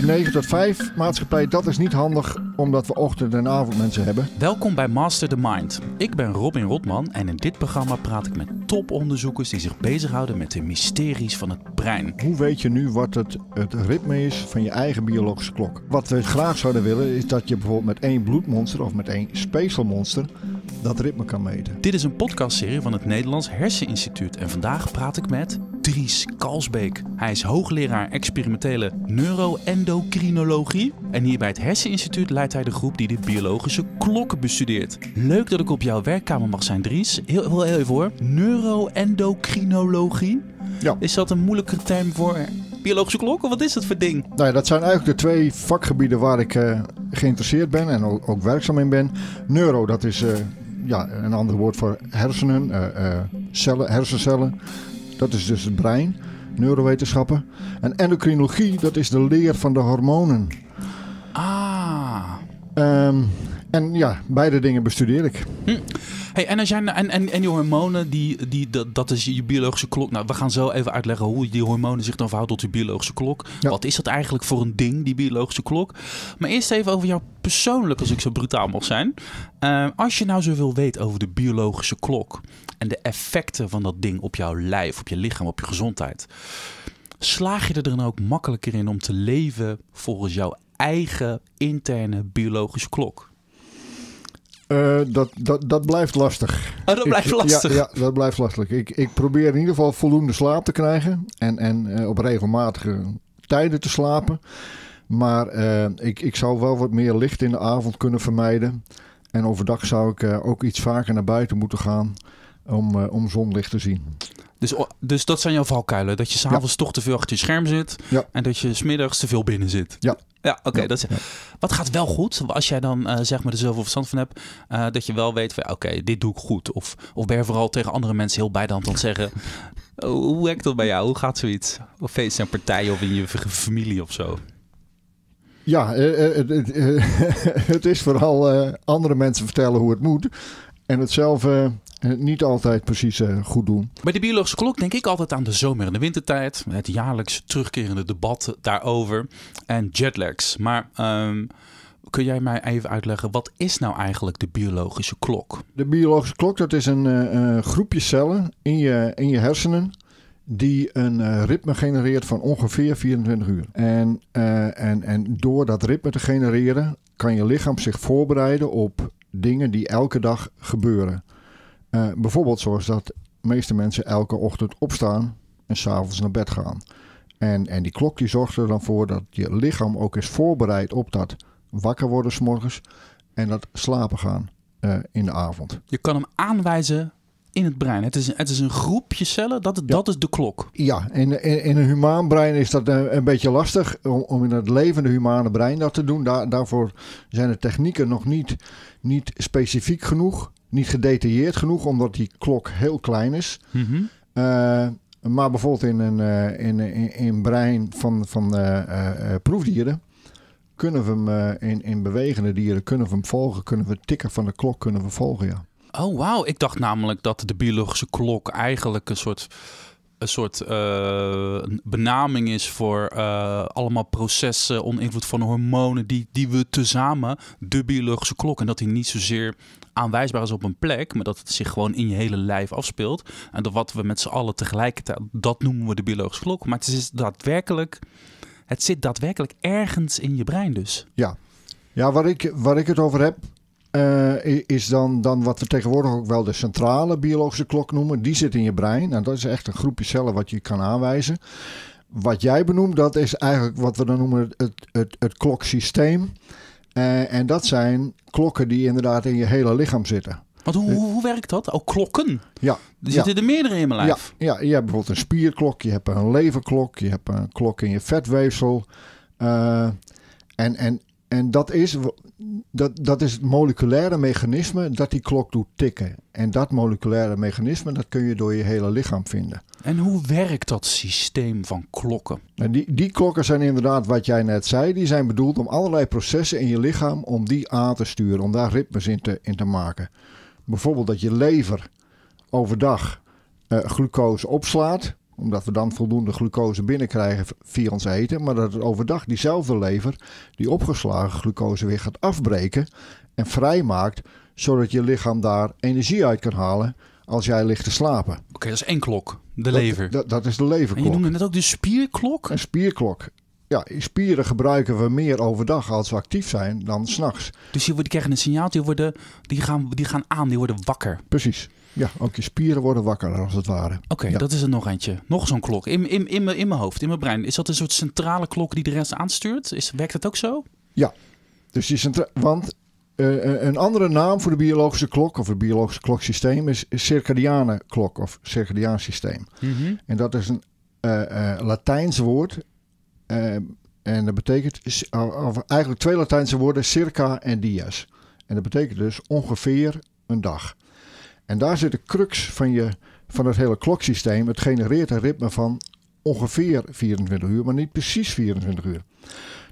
die 9 tot 5 maatschappij, dat is niet handig omdat we ochtend- en avond mensen hebben. Welkom bij Master the Mind. Ik ben Robin Rotman en in dit programma praat ik met toponderzoekers die zich bezighouden met de mysteries van het brein. Hoe weet je nu wat het, het ritme is van je eigen biologische klok? Wat we graag zouden willen is dat je bijvoorbeeld met één bloedmonster of met één specelmonster dat ritme kan meten. Dit is een podcastserie van het Nederlands Herseninstituut en vandaag praat ik met Dries Kalsbeek. Hij is hoogleraar experimentele neuroendocrinologie. En hier bij het Herseninstituut leidt hij de groep die de biologische klok bestudeert. Leuk dat ik op jouw werkkamer mag zijn, Dries. Heel, heel, even hoor. Neuroendocrinologie? Ja. Is dat een moeilijke term voor biologische klokken? wat is dat voor ding? Nou ja, dat zijn eigenlijk de twee vakgebieden waar ik eh, geïnteresseerd ben en ook, werkzaam in ben. Neuro, dat is... Eh, ja, een ander woord voor hersenen, eh, cellen, hersencellen dat is dus het brein, neurowetenschappen. En endocrinologie, dat is de leer van de hormonen. Ah. Um, en ja, beide dingen bestudeer ik. Hm. Hey, en, als jij, en, en, en die hormonen, die, die, dat, dat is je biologische klok. Nou, we gaan zo even uitleggen hoe die hormonen zich dan verhouden tot die biologische klok. Wat is dat eigenlijk voor een ding, die biologische klok? Maar eerst even over jou persoonlijk, als ik zo brutaal mag zijn. Eh, als je nou zoveel weet over de biologische klok en de effecten van dat ding op jouw lijf, op je lichaam, op je gezondheid. Slaag je er dan ook makkelijker in om te leven volgens jouw eigen interne biologische klok? Eh, dat, dat, dat blijft lastig. Oh, dat blijft lastig? Ja, ja, dat blijft lastig. Ik, ik probeer in ieder geval voldoende slaap te krijgen. En, en eh, op regelmatige tijden te slapen. Maar eh, ik, ik zou wel wat meer licht in de avond kunnen vermijden. En overdag zou ik ook iets vaker naar buiten moeten gaan om, om zonlicht te zien. Dus, dus dat zijn jouw valkuilen. Dat je s'avonds ja. toch te veel achter je scherm zit. En dat je smiddags te veel binnen zit. Ja. Ja, oké. Wat gaat wel goed? Als jij dan eh, zeg maar er zoveel verstand van hebt. Eh, dat je wel weet van oké, dit doe ik goed. Of, of ben je vooral tegen andere mensen heel bij de hand aan het zeggen. Oh, hoe werkt dat bij jou? Hoe gaat zoiets? Of feest zijn partijen of in je familie of zo? Ja, eh, het is vooral andere mensen vertellen hoe het moet. En hetzelfde niet altijd precies eh, goed doen. Bij de biologische klok denk ik altijd aan de zomer- en de wintertijd. Het jaarlijks terugkerende debat daarover. En jetlags. Maar ehm, kun jij mij even uitleggen, wat is nou eigenlijk de biologische klok? De biologische klok, dat is een eh, groepje cellen in je, in je hersenen die een eh, ritme genereert van ongeveer 24 uur. En, en, en door dat ritme te genereren kan je lichaam zich voorbereiden op dingen die elke dag gebeuren. Eh, bijvoorbeeld zorgt dat de meeste mensen elke ochtend opstaan en s'avonds naar bed gaan. En, en die klok zorgt er dan voor dat je lichaam ook is voorbereid op dat wakker worden s'morgens en dat slapen gaan eh, in de avond. Je kan hem aanwijzen in het brein. Het is, het is een groepje cellen, dat, dat is de klok. Ja, in, in, in, een humaan brein is dat een, eh, een beetje lastig om, om, in het levende humane brein dat te doen. Daar, daarvoor zijn de technieken nog niet, niet specifiek genoeg niet gedetailleerd genoeg, omdat die klok heel klein is. Mhm. Eh, maar bijvoorbeeld in een eh, in, in, in brein van, van eh, proefdieren kunnen we hem in, in bewegende dieren kunnen we hem volgen, kunnen we het tikken van de klok kunnen we volgen, ja. Oh, wauw. Ik dacht namelijk dat de biologische klok eigenlijk een soort een soort eh, benaming is voor eh, allemaal processen onder invloed van hormonen die, die we tezamen, de biologische klok, en dat die niet zozeer aanwijsbaar is op een plek, maar dat het zich gewoon in je hele lijf afspeelt. En dat wat we met z'n allen tegelijkertijd, dat noemen we de biologische klok. Maar het, is daadwerkelijk, het zit daadwerkelijk ergens in je brein dus. Ja, ja waar, ik, waar ik het over heb, eh, is dan, dan wat we tegenwoordig ook wel de centrale biologische klok noemen. Die zit in je brein. Nou dat is echt een groepje cellen wat je kan aanwijzen. Wat jij benoemt, dat is eigenlijk wat we dan noemen het, het, het kloksysteem. Eh, en dat zijn klokken die inderdaad in je hele lichaam zitten. Want hoe, eh, hoe, werkt dat? Oh, klokken? Ja. Er zitten er meerdere in mijn lijf. Ja, je hebt bijvoorbeeld een spierklok, je hebt een leverklok, je hebt een klok in je vetweefsel. en, en en dat is, dat, dat is het moleculaire mechanisme dat die klok doet tikken. En dat moleculaire mechanisme, dat kun je door je hele lichaam vinden. En hoe werkt dat systeem van klokken? En nou, die, die klokken zijn inderdaad wat jij net zei. Die zijn bedoeld om allerlei processen in je lichaam om die aan te sturen. Om daar ritmes in te, in te maken. Bijvoorbeeld dat je lever overdag uh, glucose opslaat omdat we dan voldoende glucose binnenkrijgen via ons eten. Maar dat het overdag diezelfde lever die opgeslagen glucose weer gaat afbreken en vrijmaakt. Zodat je lichaam daar energie uit kan halen als jij ligt te slapen. Oké, dat is één klok. De lever. Dat, is de leverklok. En je noemde net ook de spierklok? Een spierklok. Ja, spieren gebruiken we meer overdag als we actief zijn dan s'nachts. Dus je die krijgen een signaal, die, worden, die, gaan, die gaan aan, die worden wakker. Precies. Ja, ook je spieren worden wakker als het ware. Oké, dat is er nog eentje. Nog zo'n klok in, in, in, mijn, in mijn hoofd, in mijn brein. Is dat een soort centrale klok die de rest aanstuurt? Is, werkt dat ook zo? Ja, dus die want eh, eh, een andere naam voor de biologische klok of het biologische kloksysteem is circadiane klok of circadiaan systeem. Mhm. En dat is een uh, Latijns woord. en dat betekent of eigenlijk twee Latijnse woorden, circa en dias. En dat betekent dus ongeveer een dag. En daar zit de crux van, je, van het hele kloksysteem. Het genereert een ritme van ongeveer 24 uur, maar niet precies 24 uur.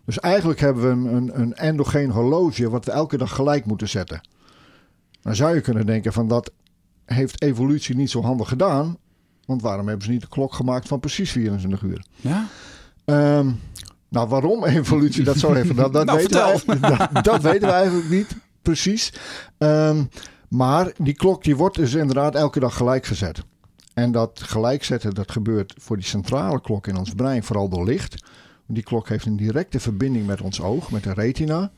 Dus eigenlijk hebben we een, een, endogeen horloge wat we elke dag gelijk moeten zetten. Dan zou je kunnen denken van dat heeft evolutie niet zo handig gedaan. Want waarom hebben ze niet de klok gemaakt van precies 24 uur? Ja. Ehm, nou, waarom evolutie dat zo heeft gedaan, dat, nou, weten, we, dat, weten we eigenlijk niet precies. Um, maar die klok die wordt dus inderdaad elke dag gelijk gezet. En dat gelijkzetten dat gebeurt voor die centrale klok in ons brein, vooral door licht. Die klok heeft een directe verbinding met ons oog, met de retina.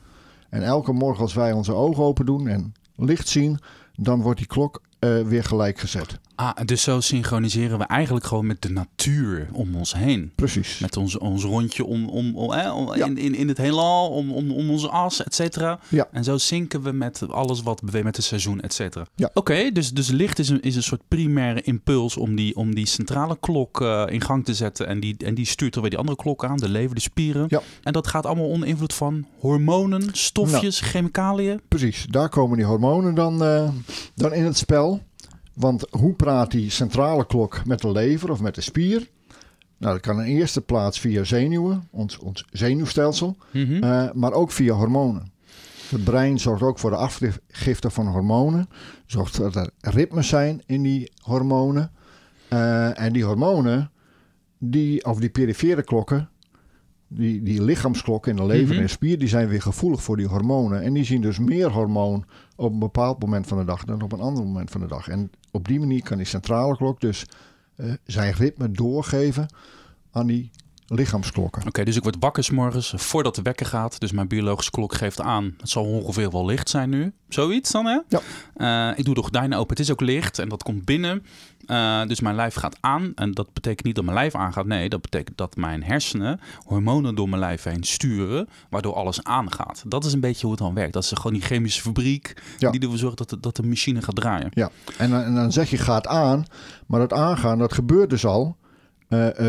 En elke morgen als wij onze ogen open doen en licht zien, dan wordt die klok eh, weer gelijk gezet. Ah, dus zo synchroniseren we eigenlijk gewoon met de natuur om ons heen. Precies. Met ons, ons rondje om, om, in, in, in het heelal, om, om, om onze as, et cetera. Ja. En zo zinken we met alles wat beweegt met het seizoen, et cetera. Ja. Oké, dus, dus licht is een, is een soort primaire impuls om die, om die centrale klok eh, in gang te zetten. En die, en die stuurt er weer die andere klok aan, de lever, de spieren. Ja. En dat gaat allemaal onder invloed van hormonen, stofjes, nou. chemicaliën. Precies, daar komen die hormonen dan, eh, dan in het spel. Want hoe praat die centrale klok met de lever of met de spier? Nou, dat kan in eerste plaats via zenuwen, ons, ons zenuwstelsel, mhm. eh, maar ook via hormonen. Het brein zorgt ook voor de afgifte van hormonen, zorgt dat er ritmes zijn in die hormonen. Eh, en die hormonen, die, of die perifere klokken, die, die lichaamsklok in de lever mhm. en spier, die zijn weer gevoelig voor die hormonen. En die zien dus meer hormoon op een bepaald moment van de dag dan op een ander moment van de dag. En op die manier kan die centrale klok dus eh, zijn ritme doorgeven aan die lichaamsklokken. Oké, dus ik word wakker morgens voordat de wekker gaat. Dus mijn biologische klok geeft aan. Het zal ongeveer wel licht zijn nu. Zoiets dan, hè? Ja. Eh, ik doe de gordijnen open. Het is ook licht en dat komt binnen. Eh, dus mijn lijf gaat aan. En dat betekent niet dat mijn lijf aangaat. Nee, dat betekent dat mijn hersenen hormonen door mijn lijf heen sturen. Waardoor alles aangaat. Dat is een beetje hoe het dan werkt. Dat is gewoon die chemische fabriek ja. die ervoor zorgt dat de, dat de machine gaat draaien. Ja, en, eh, en dan zeg je gaat aan. Maar dat aangaan, dat gebeurt dus al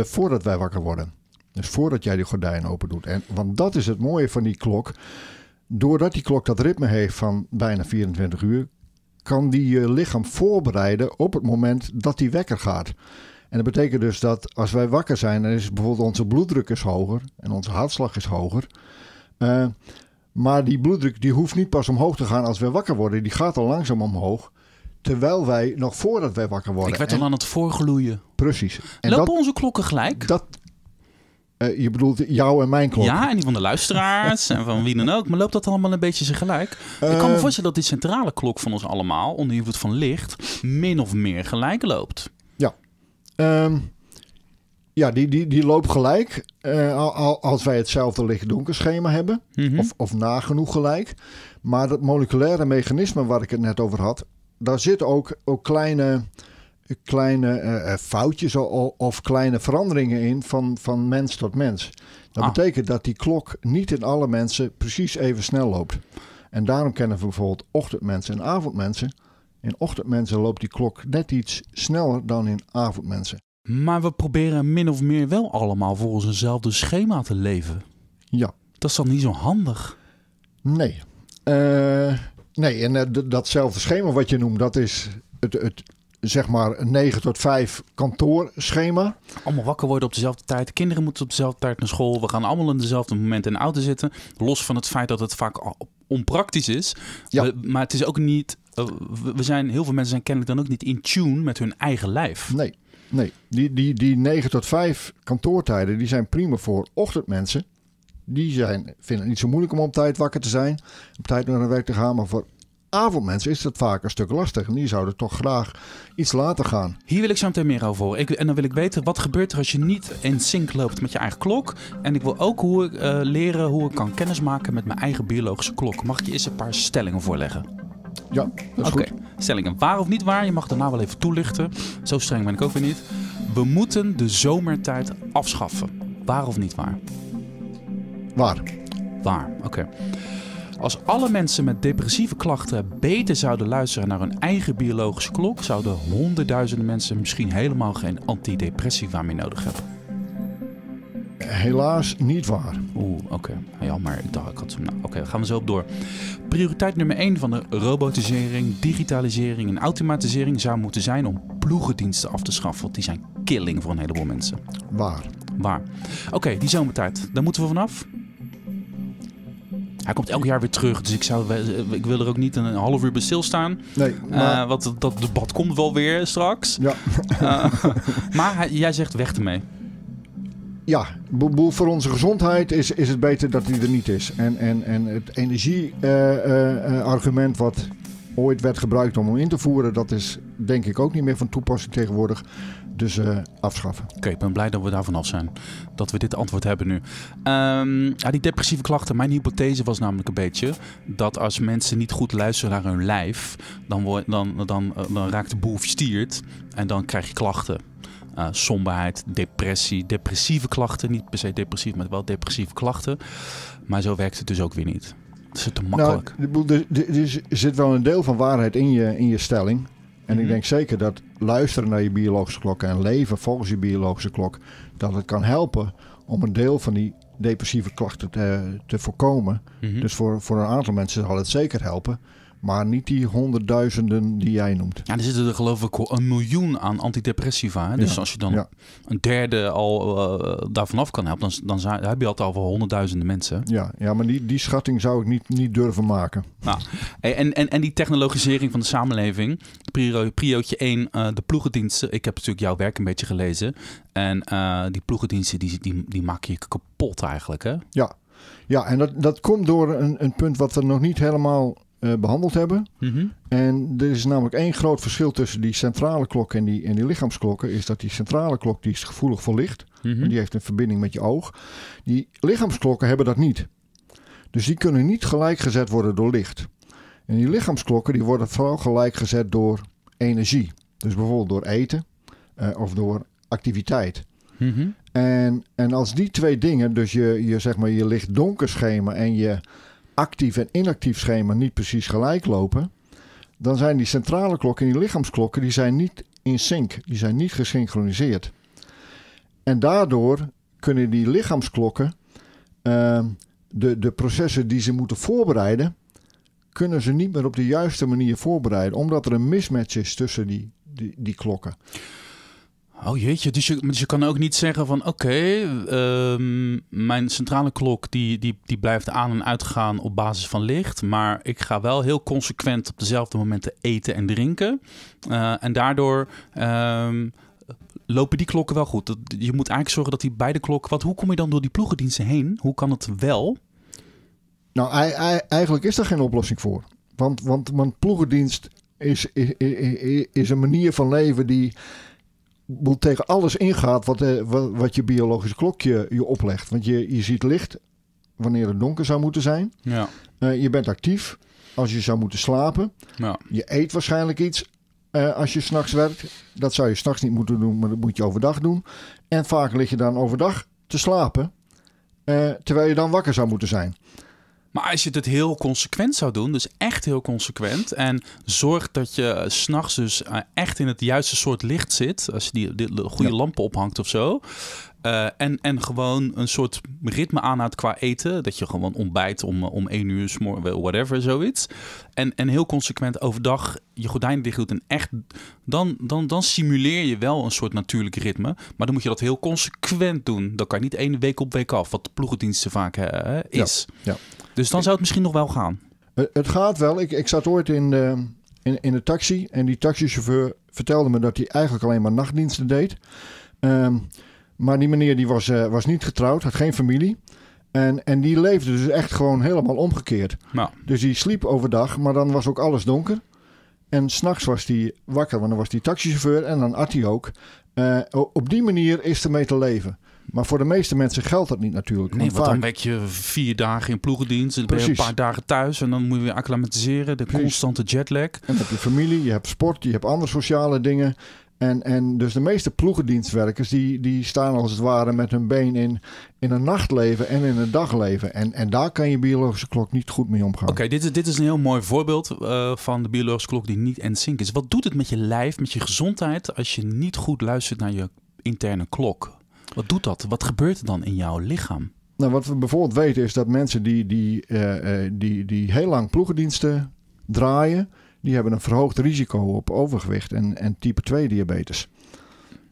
voordat wij wakker worden. Dus voordat jij die gordijn open doet. En, want dat is het mooie van die klok. Doordat die klok dat ritme heeft van bijna 24 uur, kan die je lichaam voorbereiden op het moment dat die wekker gaat. En dat betekent dus dat als wij wakker zijn, dan is bijvoorbeeld onze bloeddruk is hoger en onze hartslag is hoger. Eh, maar die bloeddruk die hoeft niet pas omhoog te gaan als we wakker worden. Die gaat al langzaam omhoog. Terwijl wij nog voordat wij wakker worden. Ik werd al aan het voorgloeien. Precies. En Lopen onze klokken gelijk? Dat eh, je bedoelt jou en mijn klok. Ja, en die van de luisteraars en van wie dan ook. Maar loopt dat allemaal een beetje gelijk? ik kan me eh, voorstellen dat die centrale klok van ons allemaal, onder invloed van licht, min of meer gelijk loopt. Ja. Ehm, ja, die, die, die loopt gelijk eh, als wij hetzelfde licht hebben. Mhm. of, of nagenoeg gelijk. Maar dat moleculaire mechanisme waar ik het net over had, daar zit ook, ook kleine kleine eh, eh, foutjes of, of, kleine veranderingen in van, van mens tot mens. Dat ah. betekent dat die klok niet in alle mensen precies even snel loopt. En daarom kennen we bijvoorbeeld ochtendmensen en avondmensen. In ochtendmensen loopt die klok net iets sneller dan in avondmensen. Maar we proberen min of meer wel allemaal volgens eenzelfde schema te leven. Ja. Dat is dan niet zo handig? Nee. Eh, nee, en datzelfde schema wat je noemt, dat is het, het zeg maar een 9 tot 5 kantoorschema. Allemaal wakker worden op dezelfde tijd. Kinderen moeten op dezelfde tijd naar school. We gaan allemaal in dezelfde moment in de auto zitten. Los van het feit dat het vaak onpraktisch is. Ja. maar het is ook niet. Eh, we zijn, heel veel mensen zijn kennelijk dan ook niet in tune met hun eigen lijf. Nee, nee. Die, die, die 9 tot 5 kantoortijden die zijn prima voor ochtendmensen. Die zijn, vinden het niet zo moeilijk om op tijd wakker te zijn. Op tijd naar werk te gaan. Maar voor avondmensen is dat vaak een stuk lastig. En die zouden toch graag iets later gaan. Hier wil ik zo'n meteen meer over Ik, en dan wil ik weten, wat gebeurt er als je niet in sync loopt met je eigen klok? En ik wil ook hoe ik, eh, leren hoe ik kan kennismaken met mijn eigen biologische klok. Mag ik je eens een paar stellingen voorleggen? Ja, Oké, okay. stellingen. Waar of niet waar? Je mag daarna wel even toelichten. Zo streng ben ik ook weer niet. We moeten de zomertijd afschaffen. Waar of niet waar? Waar. Waar, oké. Als alle mensen met depressieve klachten beter zouden luisteren naar hun eigen biologische klok, zouden honderdduizenden mensen misschien helemaal geen antidepressiva meer nodig hebben. Helaas niet waar. Oeh, oké. Ja, maar ik dacht ik had nou, Oké, okay, gaan we zo op door. Prioriteit nummer 1 van de robotisering, digitalisering en automatisering zou moeten zijn om ploegendiensten af te schaffen. Want die zijn killing voor een heleboel mensen. Waar? Waar. Oké, die zomertijd. Daar moeten we vanaf. Hij komt elk jaar weer terug. Dus ik, zou, eh, ik wil er ook niet een, half uur bij stilstaan. Nee. Eh, maar... want dat debat komt wel weer straks. Ja. Eh, maar jij zegt weg ermee. Ja, voor onze gezondheid is, is het beter dat hij er niet is. En, en, en het energie-argument wat ooit werd gebruikt om hem in te voeren, dat is denk ik ook niet meer van toepassing tegenwoordig. Dus eh, afschaffen. Oké, ik ben blij dat we daar vanaf zijn. Dat we dit antwoord hebben nu. Um, ja, die depressieve klachten. Mijn hypothese was namelijk een beetje dat als mensen niet goed luisteren naar hun lijf, dan, wo- dan, dan, eh, dan raakt de boel verstierd en dan krijg je klachten. Uh, somberheid, depressie, depressieve klachten. Niet per se depressief, maar wel depressieve klachten. Maar zo werkt het dus ook weer niet. Dat makkelijk. Nou, er, zit wel een deel van waarheid in je, in je stelling. En ik mhm. denk zeker dat luisteren naar je biologische klok en leven volgens je biologische klok, dat het kan helpen om een deel van die depressieve klachten te, te voorkomen. Mhm. Dus voor, voor een aantal mensen zal het zeker helpen. Maar niet die honderdduizenden die jij noemt. Ja, er zitten er geloof ik een miljoen aan antidepressiva. Dus als je dan een derde al eh, daarvan af kan helpen, dan, dan heb je altijd over honderdduizenden mensen. Ja, ja maar die, die schatting zou ik niet, niet durven maken. Nou, en, en, en die technologisering van de samenleving. Prio, priootje 1, eh, de ploegendiensten. Ik heb natuurlijk jouw werk een beetje gelezen. En eh, die ploegendiensten, die, die, die maken je kapot eigenlijk, hè? Ja. Ja, en dat, dat komt door een, een punt wat we nog niet helemaal eh, behandeld hebben. Mhm. En er is namelijk één groot verschil tussen die centrale klok en die, en die lichaamsklokken. Is dat die centrale klok die is gevoelig voor licht. Mm Die heeft een verbinding met je oog. Die lichaamsklokken hebben dat niet. Dus die kunnen niet gelijk gezet worden door licht. En die lichaamsklokken die worden vooral gelijk gezet door energie. Dus bijvoorbeeld door eten eh, of door activiteit. Mhm. en, en als die twee dingen, dus je, je, zeg maar, je ligt donker schema en je actief en inactief schema niet precies gelijk lopen, dan zijn die centrale klokken en die lichaamsklokken die zijn niet in sync, die zijn niet gesynchroniseerd. En daardoor kunnen die lichaamsklokken ehm, de, de processen die ze moeten voorbereiden, kunnen ze niet meer op de juiste manier voorbereiden, omdat er een mismatch is tussen die, die, die klokken. Oh jeetje, dus je, dus je kan ook niet zeggen van oké, ehm, mijn centrale klok die, die, die blijft aan en uitgaan op basis van licht. Maar ik ga wel heel consequent op dezelfde momenten eten en drinken. Eh, en daardoor ehm, lopen die klokken wel goed. Dat, je moet eigenlijk zorgen dat die beide klokken... Want hoe kom je dan door die ploegendiensten heen? Hoe kan het wel? Nou, eigenlijk is daar geen oplossing voor. Want, want, want ploegendienst is, is, is, is een manier van leven die moet tegen alles ingaat wat, eh, wat, je biologisch klokje je oplegt. Want je, je ziet licht wanneer het donker zou moeten zijn. Ja. Eh, je bent actief als je zou moeten slapen. Ja. Je eet waarschijnlijk iets eh, als je s'nachts werkt. Dat zou je s'nachts niet moeten doen, maar dat moet je overdag doen. En vaak lig je dan overdag te slapen, terwijl je dan wakker zou moeten zijn. Maar als je het heel consequent zou doen, dus echt heel consequent. En zorg dat je eh, s'nachts dus eh, echt in het juiste soort licht zit. Als je die, goede lampen ophangt of zo. Eh, en, en gewoon een soort ritme aanhoudt qua eten. Dat je gewoon ontbijt om, om één uur, whatever, zoiets. En, en heel consequent overdag je gordijnen dicht doet. En echt, dan, dan, dan simuleer je wel een soort natuurlijk ritme. Maar dan moet je dat heel consequent doen. Dan kan je niet één week op week af, wat de ploegendiensten vaak is. Ja, ja. Dus dan zou het misschien nog wel gaan. Het gaat wel. Ik, ik zat ooit in, de in, in de taxi en die taxichauffeur vertelde me dat hij eigenlijk alleen maar nachtdiensten deed. Ehm, maar die meneer die was, eh, was niet getrouwd, had geen familie. En, en die leefde dus echt gewoon helemaal omgekeerd. Nou. Dus die sliep overdag, maar dan was ook alles donker. En s'nachts was hij wakker, want dan was die taxichauffeur en dan at hij ook. Eh, op die manier is mee te leven. Maar voor de meeste mensen geldt dat niet natuurlijk. Nee, want dan werk je vier dagen in ploegendienst. dan ben je een paar dagen thuis. En dan moet je weer acclimatiseren. De constante jetlag. En dan heb je familie, je hebt sport, je hebt andere sociale dingen. En, en dus de meeste ploegendienstwerkers die, die staan als het ware met hun been in, in een nachtleven en in een dagleven. En, en daar kan je biologische klok niet goed mee omgaan. Oké, dit, is, dit is een heel mooi voorbeeld eh, van de biologische klok die niet en sync is. Wat doet het met je lijf, met je gezondheid, als je niet goed luistert naar je interne klok? Wat doet dat? Wat gebeurt er dan in jouw lichaam? Nou, wat we bijvoorbeeld weten is dat mensen die, die, eh, eh, die, die heel lang ploegendiensten draaien, die hebben een verhoogd risico op overgewicht en, en type 2 diabetes.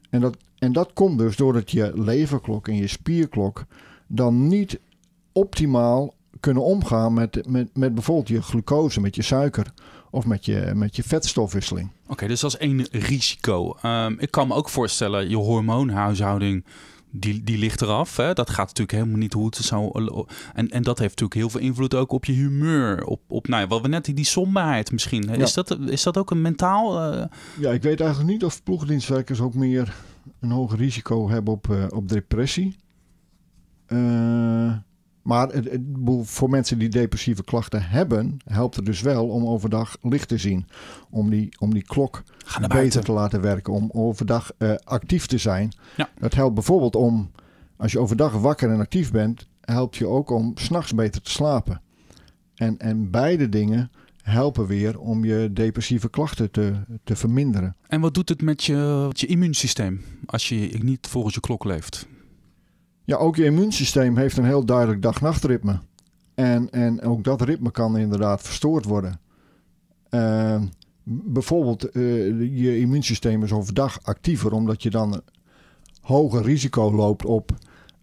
En dat, en dat komt dus doordat je leverklok en je spierklok dan niet optimaal kunnen omgaan met, met, met bijvoorbeeld je glucose, met je suiker of met je, met je vetstofwisseling. Oké, dus dat is één risico. Um, ik kan me ook voorstellen, je hormoonhuishouding. Die, die ligt eraf. Hè? Dat gaat natuurlijk helemaal niet hoe het zou. En, en dat heeft natuurlijk heel veel invloed ook op je humeur. Op, op nou ja, wat we net die, die somberheid misschien. Is, dat, is dat ook een mentaal. Eh? Ja, ik weet eigenlijk niet of ploegdienstwerkers ook meer een hoger risico hebben op, eh, op depressie. Uh, maar het, voor mensen die depressieve klachten hebben, helpt het dus wel om overdag licht te zien. Om die, om die klok beter te laten werken. Om overdag eh, actief te zijn. Dat helpt bijvoorbeeld om, als je overdag wakker en actief bent, helpt je ook om s'nachts beter te slapen. En, en beide dingen helpen weer om je depressieve klachten te, te verminderen. En wat doet het met je, met je immuunsysteem als je niet volgens je klok leeft? Ja, ook je immuunsysteem heeft een heel duidelijk dag-nachtritme. En, en ook dat ritme kan inderdaad verstoord worden. Ehm, bijvoorbeeld, uh, je immuunsysteem is overdag actiever, omdat je dan hoger risico loopt op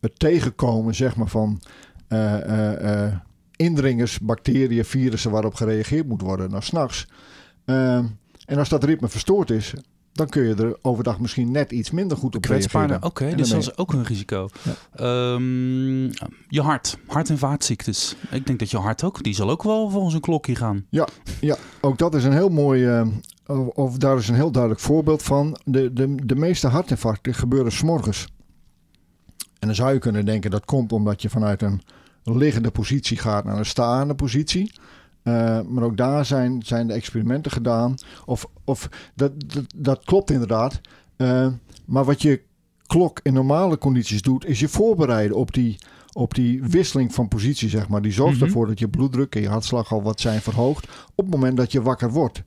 het tegenkomen zeg maar, van eh, eh, indringers, bacteriën, virussen waarop gereageerd moet worden. Nou, s'nachts. Ehm, en als dat ritme verstoord is, dan kun je er overdag misschien net iets minder goed op reageren. Oké, dus dat is ook een risico. Ehm, je hart, hart- en vaatziektes. Ik denk dat je hart ook, die zal ook wel volgens een klokje gaan. Ja, ja ook dat is een heel mooi, eh, of, daar is een heel duidelijk voorbeeld van. De, de, de meeste hartinfarcten gebeuren s'morgens. En dan zou je kunnen denken dat komt omdat je vanuit een liggende positie gaat naar een staande positie. Eh, maar ook daar zijn, zijn de experimenten gedaan. Of, of dat, dat, klopt inderdaad. Eh, maar wat je klok in normale condities doet, is je voorbereiden op die, op die wisseling van positie, zeg maar. Die zorgt mhm. ervoor dat je bloeddruk en je hartslag al wat zijn verhoogd op het moment dat je wakker wordt.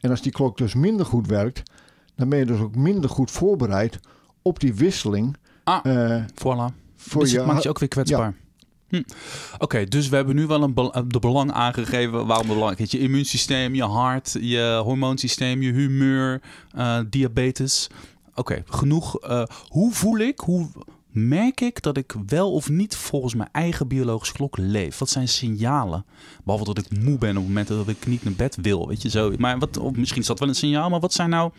En als die klok dus minder goed werkt, dan ben je dus ook minder goed voorbereid op die wisseling. Ah, uh, Voor dus je, maakt je ook weer kwetsbaar. Hm. Oké, dus we hebben nu wel een eh, de belang aangegeven. Waarom belangrijk is je immuunsysteem, je hart, je hormoonsysteem, je humeur, eh, diabetes. Oké, genoeg. Eh, hoe voel ik, hoe merk ik dat ik wel of niet volgens mijn eigen biologische klok leef? Wat zijn signalen? Behalve dat ik moe ben op het moment dat ik niet naar bed wil, weet je zo. Maar wat, misschien is dat wel een signaal, maar wat zijn nou...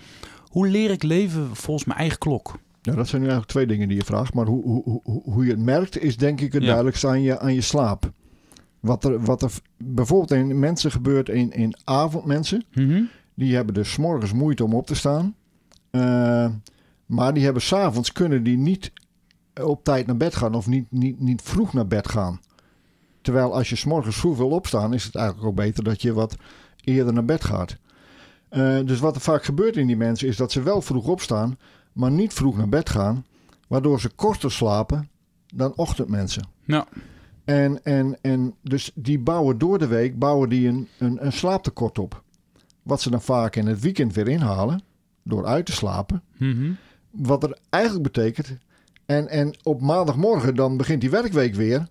Hoe leer ik leven volgens mijn eigen klok? Nou, dat zijn nu eigenlijk twee dingen die je vraagt. Maar hoe, hoe, hoe, je het merkt, is denk ik het ja. duidelijkste aan je, aan je slaap. Wat er, wat er bijvoorbeeld in mensen gebeurt in, in avondmensen. Mhm. Die hebben dus morgens moeite om op te staan. Eh, maar die hebben s'avonds kunnen die niet op tijd naar bed gaan of niet, niet, niet vroeg naar bed gaan. Terwijl als je s'morgens vroeg wil opstaan, is het eigenlijk ook beter dat je wat eerder naar bed gaat. Eh, dus wat er vaak gebeurt in die mensen is dat ze wel vroeg opstaan, maar niet vroeg naar bed gaan, waardoor ze korter slapen dan ochtendmensen. Ja. En, en, en dus die bouwen door de week bouwen die een, een, een slaaptekort op. Wat ze dan vaak in het weekend weer inhalen, door uit te slapen. Mhm. Wat er eigenlijk betekent. En, en op maandagmorgen dan begint die werkweek weer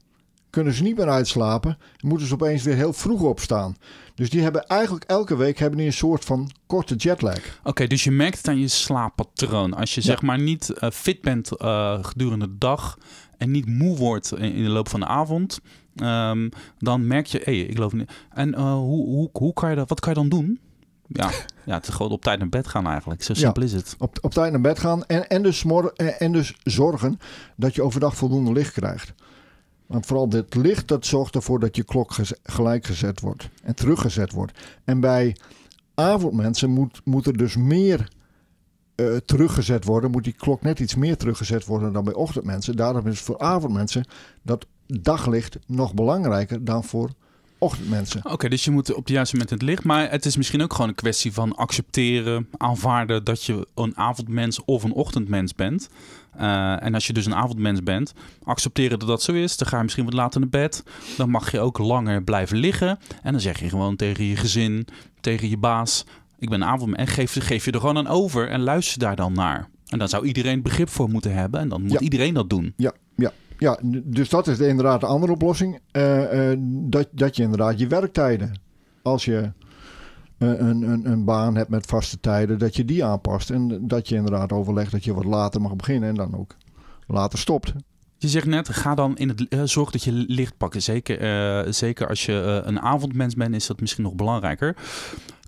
kunnen ze niet meer uitslapen. moeten ze opeens weer heel vroeg opstaan. Dus die hebben eigenlijk elke week hebben die een soort van korte jetlag. Oké, dus je merkt het aan je slaappatroon. Als je zeg maar niet eh, fit bent eh, gedurende de dag en niet moe wordt in, de loop van de avond, ehm, dan merk je, hé, ik geloof niet. En eh, hoe, hoe, hoe kan je dat, wat kan je dan doen? Ja, ja, het is gewoon op tijd naar bed gaan eigenlijk. Zo simpel is het. Op, op tijd naar bed gaan en, en, dus en dus zorgen dat je overdag voldoende licht krijgt. Want vooral dit licht dat zorgt ervoor dat je klok gelijk gezet wordt en teruggezet wordt. En bij avondmensen moet, moet er dus meer eh, teruggezet worden. Moet die klok net iets meer teruggezet worden dan bij ochtendmensen. Daarom is voor avondmensen dat daglicht nog belangrijker dan voor ochtendmensen. Oké, dus je moet op het juiste moment in het licht. Maar het is misschien ook gewoon een kwestie van accepteren, aanvaarden dat je een avondmens of een ochtendmens bent. Eh, en als je dus een avondmens bent, accepteren dat dat zo is. Dan ga je misschien wat later naar bed. Dan mag je ook langer blijven liggen. En dan zeg je gewoon tegen je gezin, tegen je baas: Ik ben een avondmens. En geef, geef je er gewoon een over en luister daar dan naar. En dan zou iedereen begrip voor moeten hebben. En dan moet iedereen dat doen. Ja, ja ja, dus dat is inderdaad de andere oplossing. Eh, eh, dat, dat je inderdaad je werktijden, als je eh, een, een, een baan hebt met vaste tijden, dat je die aanpast. En dat je inderdaad overlegt dat je wat later mag beginnen en dan ook later stopt. Je zegt net, ga dan in het, zorg dat je licht pakken. Zeker, zeker als je een avondmens bent, is dat misschien nog belangrijker.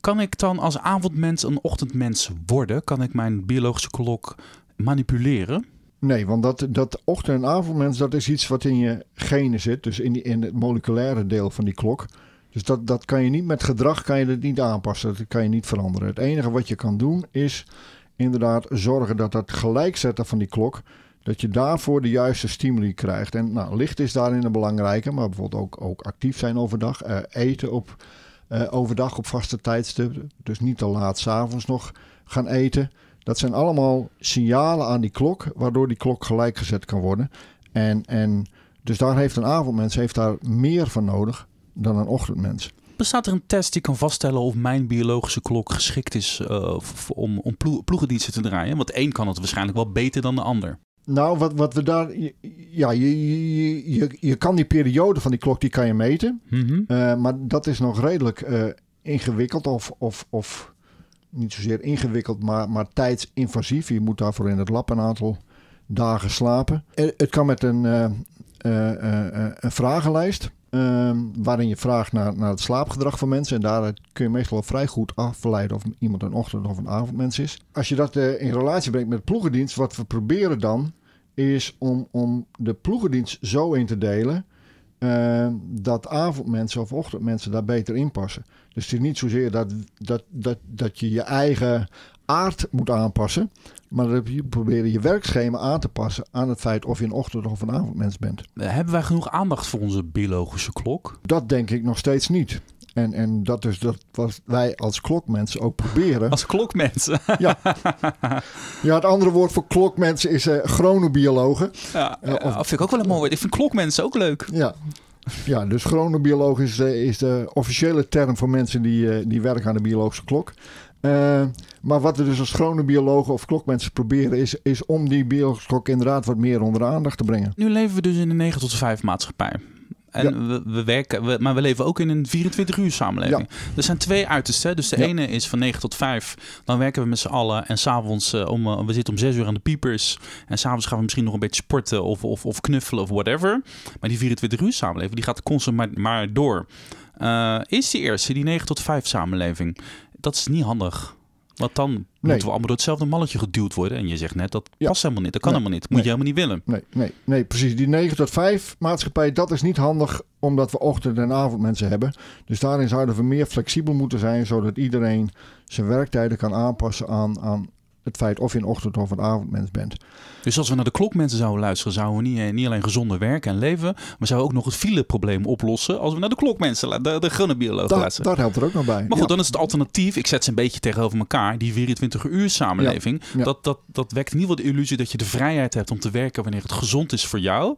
Kan ik dan als avondmens een ochtendmens worden? Kan ik mijn biologische klok manipuleren? Nee, want dat, dat ochtend- en avondmens, dat is iets wat in je genen zit. Dus in, in het moleculaire deel van die klok. Dus dat, dat kan je niet met gedrag kan je dat niet aanpassen. Dat kan je niet veranderen. Het enige wat je kan doen is inderdaad zorgen dat dat gelijkzetten van die klok. Dat je daarvoor de juiste stimuli krijgt. En nou, licht is daarin een belangrijke, maar bijvoorbeeld ook, ook actief zijn overdag. Eh, eten op, eh, overdag op vaste tijdstippen. Dus niet te laat s'avonds nog gaan eten. Dat zijn allemaal signalen aan die klok, waardoor die klok gelijk gezet kan worden. En, en dus daar heeft een avondmens heeft daar meer van nodig dan een ochtendmens. Bestaat er een test die kan vaststellen of mijn biologische klok geschikt is eh, om, om ploegendiensten te draaien? Want één kan het waarschijnlijk wel beter dan de ander. Nou, wat, wat we daar. Ja, je, je, je, je kan die periode van die klok die kan je meten. Mhm. Eh, maar dat is nog redelijk eh, ingewikkeld of, of, of niet zozeer ingewikkeld, maar, maar tijdsinvasief. Je moet daarvoor in het lab een aantal dagen slapen. Het kan met een, eh, eh, eh, een vragenlijst. Ehm, waarin je vraagt naar, naar het slaapgedrag van mensen. En daar kun je meestal vrij goed afleiden of iemand een ochtend- of een avondmens is. Als je dat in relatie brengt met de ploegendienst, wat we proberen dan, is om, om de ploegendienst zo in te delen Ehm, dat avondmensen of ochtendmensen daar beter in passen. Dus het is niet zozeer dat, dat, dat, dat je je eigen aard moet aanpassen. Maar dat je proberen je werkschema aan te passen aan het feit of je een ochtend- of een avondmens bent. Hebben wij genoeg aandacht voor onze biologische klok? Dat denk ik nog steeds niet. En, en dat is dat wat wij als klokmensen ook proberen. Als klokmensen? Ja. ja, het andere woord voor klokmensen is uh, chronobiologen. Ja, eh, of, vind ik ook wel een mooi woord. Ik vind klokmensen ook leuk. Ja, ja, dus chronobioloog is de, is de officiële term voor mensen die, eh, die werken aan de biologische klok. maar wat we dus als chronobiologen of klokmensen proberen, is, is om die biologische klok inderdaad wat meer onder de aandacht te brengen. Nu leven we dus in een 9 tot 5 maatschappij. En we, werken, maar we leven ook in een 24-uur samenleving. Er zijn twee uitersten. Dus de ene is van 9 tot 5. Dan werken we met z'n allen. En s'avonds, uh, om, eh, we zitten om 6 uur aan de piepers. En s'avonds gaan we misschien nog een beetje sporten of, of, of knuffelen of whatever. Maar die 24-uur samenleving, die gaat constant maar, maar door. Eh, is die eerste, die 9 tot 5 samenleving. Dat is niet handig. Want dan moeten we allemaal door hetzelfde malletje geduwd worden. En je zegt net, dat past helemaal niet. Dat kan helemaal niet. Dat moet je helemaal niet willen. Nee, nee, nee, precies. Die 9 tot 5 maatschappij, dat is niet handig. Omdat we ochtend- en avondmensen hebben. Dus daarin zouden we meer flexibel moeten zijn. Zodat iedereen zijn werktijden kan aanpassen aan, aan het feit of je een ochtend- of een avondmens bent. Dus als we naar de klokmensen zouden luisteren, zouden we niet, eh, niet alleen gezonder werken en leven, maar zouden we ook nog het fileprobleem oplossen als we naar de klokmensen, de, de gunne biologen luisteren. Dat helpt er ook nog bij. Maar goed, dan is het alternatief, ik zet ze een beetje tegenover elkaar, die 24 uur samenleving, Dat, dat, dat wekt in ieder geval de illusie dat je de vrijheid hebt om te werken wanneer het gezond is voor jou.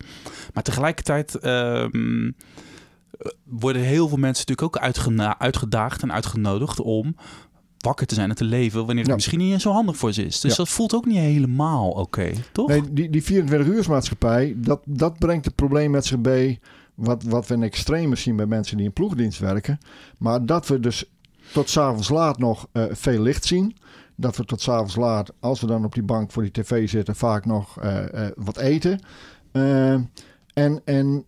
Maar tegelijkertijd... Ehm, worden heel veel mensen natuurlijk ook uitgedaagd en uitgenodigd om wakker te zijn en te leven wanneer het misschien niet zo handig voor ze is. Dus dat voelt ook niet helemaal oké, toch? Nee, die, die 24 maatschappij dat, dat brengt het probleem met zich bij... Wat, wat we in extreme zien bij mensen die in ploegdienst werken. Maar dat we dus tot s'avonds laat nog eh, veel licht zien. Dat we tot s'avonds laat, als we dan op die bank voor die tv zitten, vaak nog eh, eh, wat eten. en en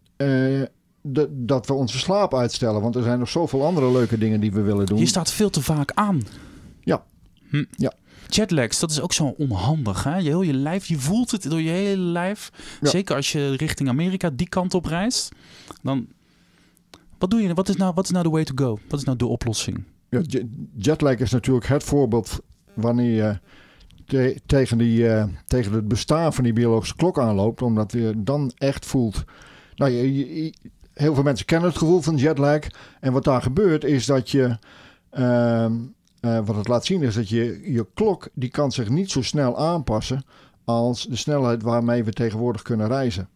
dat we onze slaap uitstellen. Want er zijn nog zoveel andere leuke dingen die we willen doen. Je staat veel te vaak aan. Ja. Hm. ja. Jetlags, dat is ook zo onhandig. Hè? Je heel je lijf, je voelt het door je hele lijf. Zeker als je richting Amerika die kant op reist. Dan, wat doe je? Wat is nou, wat is nou de way to go? Wat is nou de oplossing? Ja, jetlag is natuurlijk het voorbeeld wanneer je tegen, die, eh, tegen het bestaan van die biologische klok aanloopt. Omdat je dan echt voelt... Nou, je, heel veel mensen kennen het gevoel van jetlag. En wat daar gebeurt is dat je. Ehm, eh, wat het laat zien is dat je, je klok die kan zich niet zo snel aanpassen als de snelheid waarmee we tegenwoordig kunnen reizen.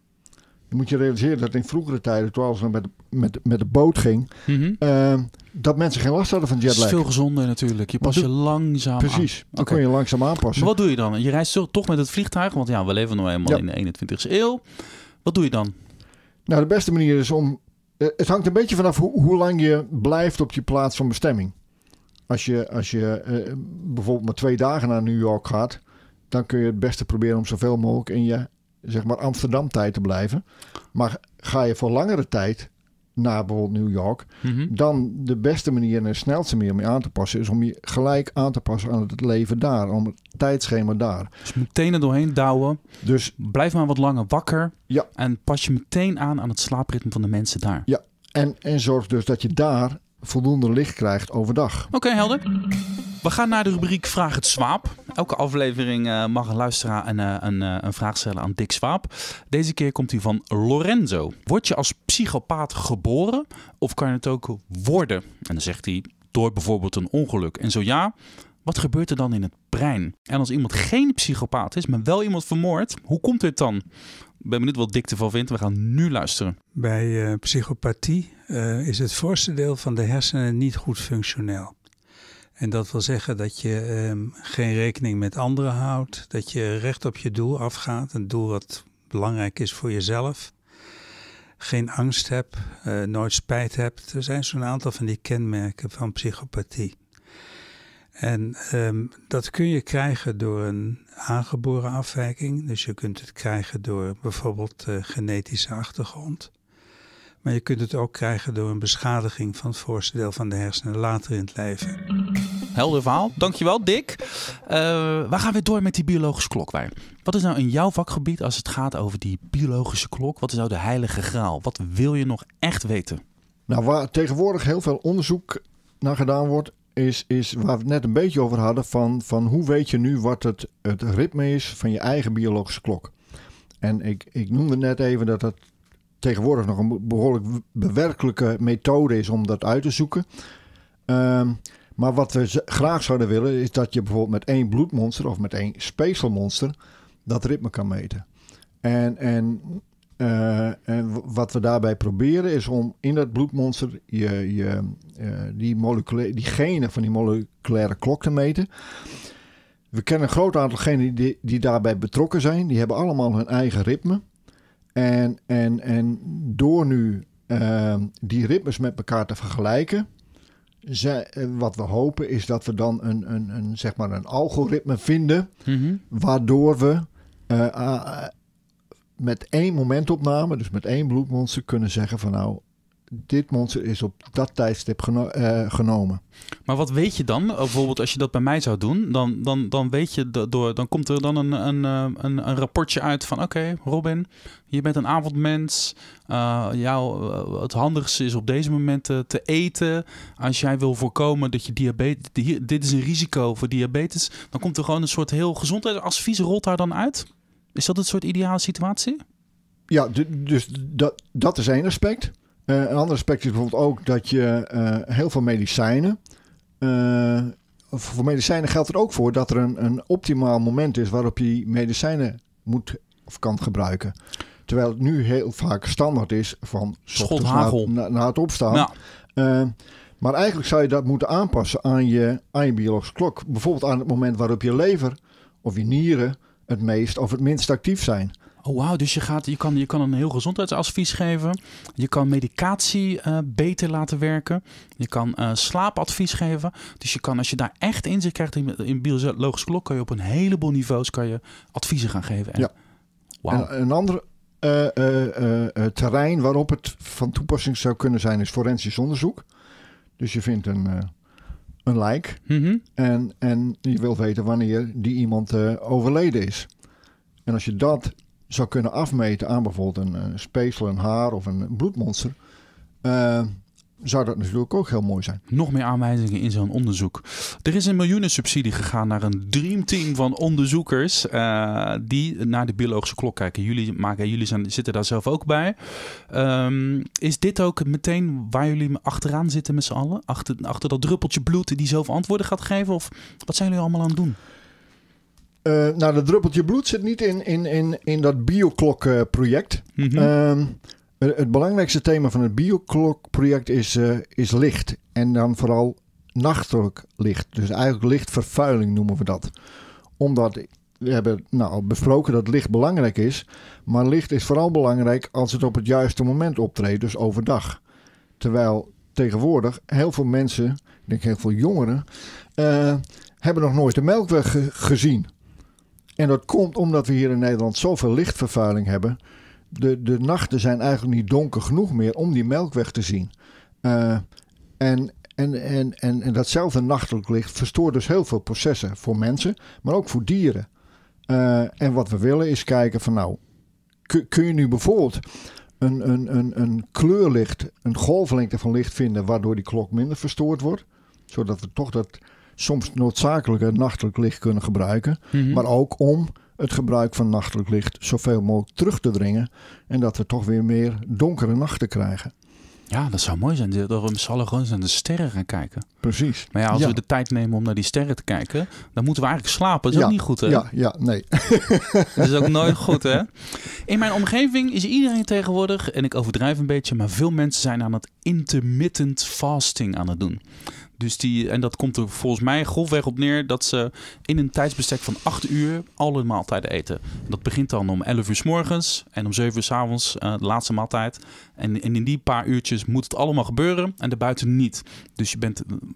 Je moet je realiseren dat in vroegere tijden, toen alles met, met, met de boot ging, mhm. ehm, dat mensen geen last hadden van jetlag. Dat is veel gezonder natuurlijk. Je pas je langzaam Precies, dan kun je langzaam aanpassen. Maar wat doe je dan? Je reist toch met het vliegtuig, want ja, we leven nou eenmaal in de 21ste eeuw. Wat doe je dan? Nou, de beste manier is om. Eh, het hangt een beetje vanaf hoe lang je blijft op je plaats van bestemming. Als je, als je eh, bijvoorbeeld maar twee dagen naar New York gaat, dan kun je het beste proberen om zoveel mogelijk in je zeg maar, Amsterdam-tijd te blijven. Maar ga je voor langere tijd, naar bijvoorbeeld New York. Mhm. Dan de beste manier en de snelste manier om je aan te passen is om je gelijk aan te passen aan het leven daar, om het tijdschema daar. Dus meteen er doorheen douwen. Dus blijf maar wat langer wakker. En pas je meteen aan aan het slaapritme van de mensen daar. Ja. En, en zorg dus dat je daar voldoende licht krijgt overdag. Oké, helder. We gaan naar de rubriek Vraag het Zwaap. Elke aflevering eh, mag een luisteraar een, eh, een, eh, een, vraag stellen aan Dick Zwaap. Deze keer komt hij van Lorenzo. Word je als psychopaat geboren of kan je het ook worden? En dan zegt hij door bijvoorbeeld een ongeluk. En zo ja, wat gebeurt er dan in het brein? En als iemand geen psychopaat is, maar wel iemand vermoord, hoe komt dit dan? ben benieuwd wat Dick ervan vindt. We gaan nu luisteren. Bij uh, psychopathie eh, is het voorste deel van de hersenen niet goed functioneel. En dat wil zeggen dat je ehm, geen rekening met anderen houdt, dat je recht op je doel afgaat, een doel wat belangrijk is voor jezelf. Geen angst hebt, eh, nooit spijt hebt. Er zijn zo'n aantal van die kenmerken van psychopathie. En ehm, dat kun je krijgen door een aangeboren afwijking. Dus je kunt het krijgen door bijvoorbeeld uh, genetische achtergrond. Maar je kunt het ook krijgen door een beschadiging van het voorste deel van de hersenen later in het leven. Helder verhaal. Dankjewel, Dick. Uh, we gaan weer door met die biologische bij. Wat is nou in jouw vakgebied als het gaat over die biologische klok? Wat is nou de heilige graal? Wat wil je nog echt weten? Nou, waar tegenwoordig heel veel onderzoek naar gedaan wordt, is, is waar we het net een beetje over hadden: van, van hoe weet je nu wat het, het ritme is van je eigen biologische klok? En ik, ik noemde net even dat dat tegenwoordig nog een behoorlijk bewerkelijke methode is om dat uit te zoeken. Ehm, maar wat we graag zouden willen is dat je bijvoorbeeld met één bloedmonster of met één specelmonster dat ritme kan meten. En, en eh, en wat we daarbij proberen is om in dat bloedmonster je, je, eh, die, moleculaire, die genen van die moleculaire klok te meten. We kennen een groot aantal genen die, die daarbij betrokken zijn. Die hebben allemaal hun eigen ritme. En, en, en door nu ehm, die ritmes met elkaar te vergelijken, ze, eh, wat we hopen is dat we dan een, een, een, zeg maar een algoritme vinden mhm. waardoor we met één momentopname, dus met één bloedmonster, kunnen zeggen van nou, dit monster is op dat tijdstip eh, genomen. Maar wat weet je dan? Oh, bijvoorbeeld als je dat bij mij zou doen, dan, dan, dan weet je door, dan komt er dan een, een, eh, een, een rapportje uit van oké, Robin, je bent een avondmens. Eh, jou, het handigste is op deze momenten te eten. Als jij wil voorkomen dat je diabetes, dit is een risico voor diabetes, dan komt er gewoon een soort heel gezondheidsadvies rolt daar dan uit. Is dat het soort ideale situatie? Ja, dus dat, dat is één aspect. Eh, een ander aspect is bijvoorbeeld ook dat je eh, heel veel medicijnen. Eh, voor medicijnen geldt er ook voor dat er een, een optimaal moment is waarop je medicijnen moet of kan gebruiken. Terwijl het nu heel vaak standaard is van schothagel na, het opstaan. maar eigenlijk zou je dat moeten aanpassen aan je, aan je biologische klok. Bijvoorbeeld aan het moment waarop je lever of je nieren het meest of het minst actief zijn. Oh, wauw, dus je, gaat, je, kan, je kan een heel gezondheidsadvies geven. Je kan medicatie eh, beter laten werken. Je kan eh, slaapadvies geven. Dus je kan, als je daar echt inzicht krijgt in, in biologisch klok, kan je op een heleboel niveaus kan je adviezen gaan geven. En, ja. Wow. een ander eh, terrein waarop het van toepassing zou kunnen zijn, is forensisch onderzoek. Dus je vindt een een lijk. Mhm. en, en je wilt weten wanneer die iemand eh, overleden is. En als je dat zou kunnen afmeten aan bijvoorbeeld een, een eh, een haar of een bloedmonster. Eh, zou dat natuurlijk ook heel mooi zijn. Nog meer aanwijzingen in zo'n onderzoek. Er is een miljoenen subsidie gegaan naar een dreamteam van onderzoekers eh, die naar de biologische klok kijken. Jullie, maken, jullie zijn, zitten daar zelf ook bij. Ehm, is dit ook meteen waar jullie achteraan zitten met z'n allen? Achter, dat druppeltje bloed die zelf antwoorden gaat geven? Of wat zijn jullie allemaal aan het doen? Uh, nou, dat druppeltje bloed zit niet in, in, in, in dat bioklokproject. project. Mhm. Ehm, eh, het belangrijkste thema van het bioclock project is, eh, is licht. En dan vooral nachtelijk licht. Dus eigenlijk lichtvervuiling noemen we dat. Omdat we hebben nou, besproken dat licht belangrijk is. Maar licht is vooral belangrijk als het op het juiste moment optreedt, dus overdag. Terwijl tegenwoordig heel veel mensen, ik denk heel veel jongeren, eh, hebben nog nooit de melkweg gezien. En dat komt omdat we hier in Nederland zoveel lichtvervuiling hebben de, de nachten zijn eigenlijk niet donker genoeg meer om die melkweg te zien. Uh, en, en, en, en, en datzelfde nachtelijk licht verstoort dus heel veel processen voor mensen, maar ook voor dieren. Eh, en wat we willen is kijken van nou, kun, je nu bijvoorbeeld een, een, een, een kleurlicht, een golflengte van licht vinden waardoor die klok minder verstoord wordt? Zodat we toch dat soms noodzakelijke nachtelijk licht kunnen gebruiken, mhm. maar ook om het gebruik van nachtelijk licht zoveel mogelijk terug te dringen en dat we toch weer meer donkere nachten krijgen. Ja, dat zou mooi zijn. We zullen gewoon eens naar de sterren gaan kijken. Precies. Maar ja, als we de tijd nemen om naar die sterren te kijken, dan moeten we eigenlijk slapen. Dat is ook niet goed, hè? Ja, ja, nee. dat is ook nooit goed, hè? In mijn omgeving is iedereen tegenwoordig, en ik overdrijf een beetje, maar veel mensen zijn aan het intermittent fasting aan het doen. Dus die, en dat komt er volgens mij grofweg op neer dat ze in een tijdsbestek van acht uur alle maaltijden eten. Dat begint dan om elf uur s morgens en om zeven uur s avonds eh, de laatste maaltijd. En, en, in die paar uurtjes moet het allemaal gebeuren en daarbuiten niet. Dus je bent mm,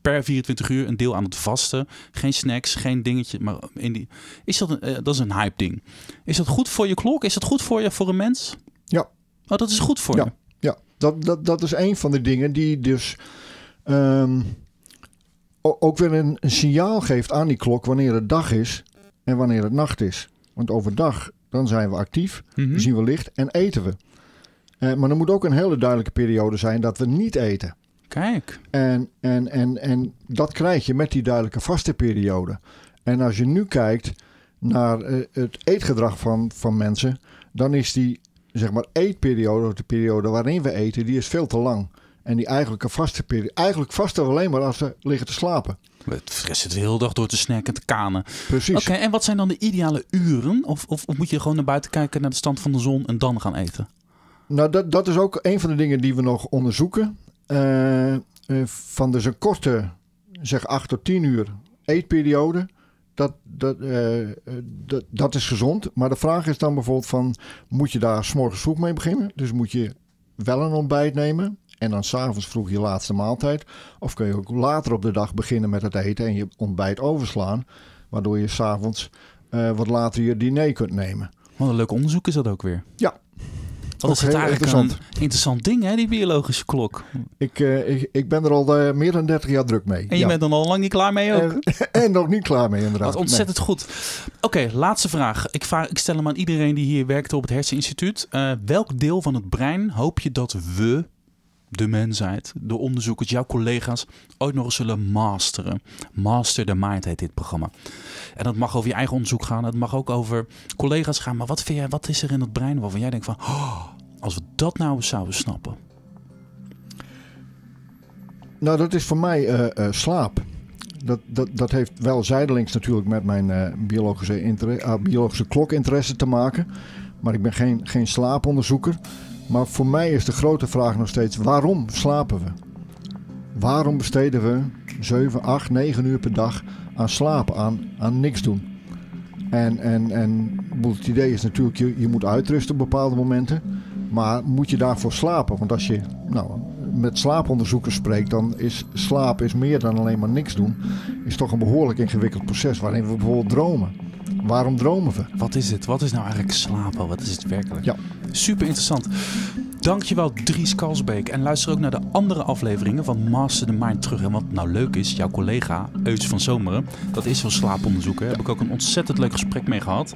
per 24 uur een deel aan het vasten. Geen snacks, geen dingetje. Maar in die, is dat, een, eh, dat is een hype ding. Is dat goed voor je klok? Is dat goed voor je voor een mens? Ja. Oh, dat is goed voor je. Ja, dat, dat, dat is een van de dingen die dus Ehm, ook weer een, signaal geeft aan die klok wanneer het dag is en wanneer het nacht is. Want overdag dan zijn we actief, mhm. zien we licht en eten we. Eh, maar er moet ook een hele duidelijke periode zijn dat we niet eten. Kijk. En, en, en, en dat krijg je met die duidelijke vaste periode. En als je nu kijkt naar eh, het eetgedrag van, van mensen, dan is die zeg maar, eetperiode, of de periode waarin we eten, die is veel te lang. En die eigenlijk een vaste periode. Eigenlijk vast alleen maar als ze liggen te slapen. Het zitten de hele dag door te snacken en te kanen. Precies. Oké, en wat zijn dan de ideale uren? Of, of, moet je gewoon naar buiten kijken naar de stand van de zon en dan gaan eten? Nou, dat, dat is ook een van de dingen die we nog onderzoeken. Eh, eh, van dus een korte, zeg 8 tot 10 uur eetperiode. Dat, dat, eh, dat, dat is gezond. Maar de vraag is dan bijvoorbeeld van... moet je daar s morgens vroeg mee beginnen? Dus moet je wel een ontbijt nemen? en dan s'avonds vroeg je laatste maaltijd. Of kun je ook later op de dag beginnen met het eten en je ontbijt overslaan. Waardoor je s'avonds uh, wat later je diner kunt nemen. Wat een leuk onderzoek is dat ook weer. Ja. Dat is eigenlijk interessant. een interessant ding, hè, die biologische klok. Ik, eh, ik, ik, ben er al eh, meer dan 30 jaar druk mee. En je bent er al lang niet klaar mee ook. En, nog niet klaar mee, inderdaad. Wat ontzettend goed. Oké, laatste vraag. Ik, vraag. ik stel hem aan iedereen die hier werkt op het Herseninstituut. welk deel van het brein hoop je dat we de mensheid, de onderzoekers, jouw collega's ooit nog eens zullen masteren. Master the Mind heet dit programma. En dat mag over je eigen onderzoek gaan, het mag ook over collega's gaan. Maar wat vind jij, wat is er in het brein waarvan jij denkt van, oh, als we dat nou eens zouden snappen? Nou, dat is voor mij eh, eh, slaap. Dat, dat, dat heeft wel zijdelings natuurlijk met mijn uh, biologische, biologische klokinteresse te maken. Maar ik ben geen, geen slaaponderzoeker. Maar voor mij is de grote vraag nog steeds: waarom slapen we? Waarom besteden we 7, 8, 9 uur per dag aan slapen, aan, aan niks doen? En, en, en het idee is natuurlijk, je, je moet uitrusten op bepaalde momenten. Maar moet je daarvoor slapen? Want als je nou, met slaaponderzoekers spreekt, dan is slaap is meer dan alleen maar niks doen. Is toch een behoorlijk ingewikkeld proces waarin we bijvoorbeeld dromen. Waarom dromen we? Wat is het? Wat is nou eigenlijk slapen? Wat is het werkelijk? Ja. Super interessant. Dankjewel Dries Kalsbeek. En luister ook naar de andere afleveringen van Master the Mind terug. En wat nou leuk is, jouw collega Eus van Zomeren, dat is wel slaaponderzoeker. Daar heb ik ook een ontzettend leuk gesprek mee gehad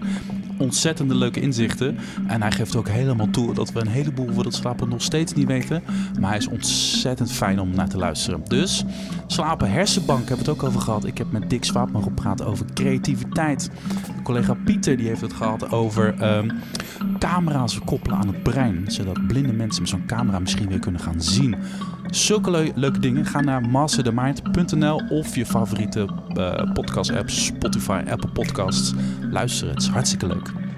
ontzettende leuke inzichten. En hij geeft ook helemaal toe dat we een heleboel over dat slapen nog steeds niet weten. Maar hij is ontzettend fijn om naar te luisteren. Dus slapen, hersenbank hebben we het ook over gehad. Ik heb met Dick Swaap nog gepraat over creativiteit. Mijn collega Pieter die heeft het gehad over ehm, camera's koppelen aan het brein. Zodat blinde mensen met zo'n camera misschien weer kunnen gaan zien Zulke leuke dingen. Ga naar masterdemind.nl of je favoriete eh, podcast-apps, Spotify, Apple Podcasts. Luister, het is hartstikke leuk.